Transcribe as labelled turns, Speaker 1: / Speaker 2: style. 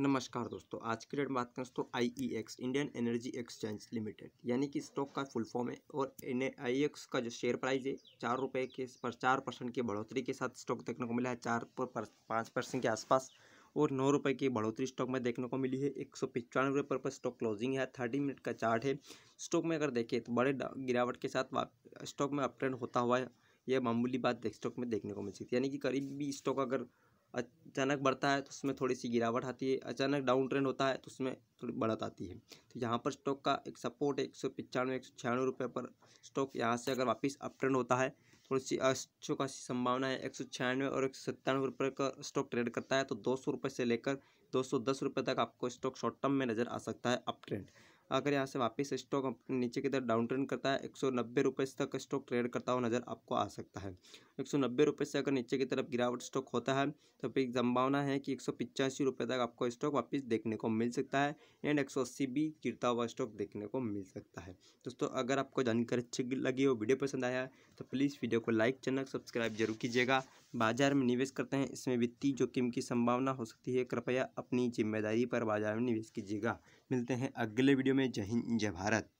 Speaker 1: नमस्कार दोस्तों आज की डेट में बात करें दोस्तों I E X Indian energy exchange limited यानी कि स्टॉक का फुल फॉर्म है और एन आई एक्स का जो शेयर प्राइस है चार रुपये के पर चार परसेंट की बढ़ोतरी के साथ स्टॉक देखने को मिला है चार पर पाँच परसेंट के आसपास और नौ रुपये की बढ़ोतरी स्टॉक में देखने को मिली है एक सौ पचानवे रुपये पर स्टॉक क्लोजिंग है थर्टी मिनट का चार्ट है स्टॉक में अगर देखें तो बड़े गिरावट के साथ स्टॉक में अपट्रेंड होता हुआ है यह मामूली बात स्टॉक में देखने को मिल सकती है यानी कि करीब भी स्टॉक अगर अचानक बढ़ता है तो उसमें थोड़ी सी गिरावट आती है अचानक डाउन ट्रेंड होता है तो उसमें थोड़ी बढ़त आती है तो यहाँ पर स्टॉक का एक सपोर्ट एक सौ पचानवे एक सौ छियानवे रुपये पर स्टॉक यहाँ से अगर वापस अप ट्रेंड होता है थोड़ी सी अच्छों का संभावना है एक सौ छियानवे और एक सौ सत्तानवे रुपये का स्टॉक ट्रेड करता है तो दो सौ रुपये से लेकर दो सौ दस रुपये तक आपको स्टॉक शॉर्ट टर्म में नज़र आ सकता है अप ट्रेंड अगर यहाँ से वापस स्टॉक नीचे की तरफ डाउन ट्रेंड करता है एक सौ नब्बे रुपये तक स्टॉक ट्रेड करता हुआ नज़र आपको आ सकता है एक सौ नब्बे रुपये से अगर नीचे की तरफ गिरावट स्टॉक होता है तो फिर संभावना है कि एक सौ पिचासी रुपये तक आपको स्टॉक वापस देखने को मिल सकता है एंड एक सौ अस्सी भी गिरता हुआ स्टॉक देखने को मिल सकता है दोस्तों अगर आपको जानकारी अच्छी लगी हो वीडियो पसंद आया तो प्लीज़ वीडियो को लाइक चैनल सब्सक्राइब जरूर कीजिएगा बाजार में निवेश करते हैं इसमें वित्तीय जोखिम की संभावना हो सकती है कृपया अपनी जिम्मेदारी पर बाजार में निवेश कीजिएगा मिलते हैं अगले वीडियो में जय हिंद जय भारत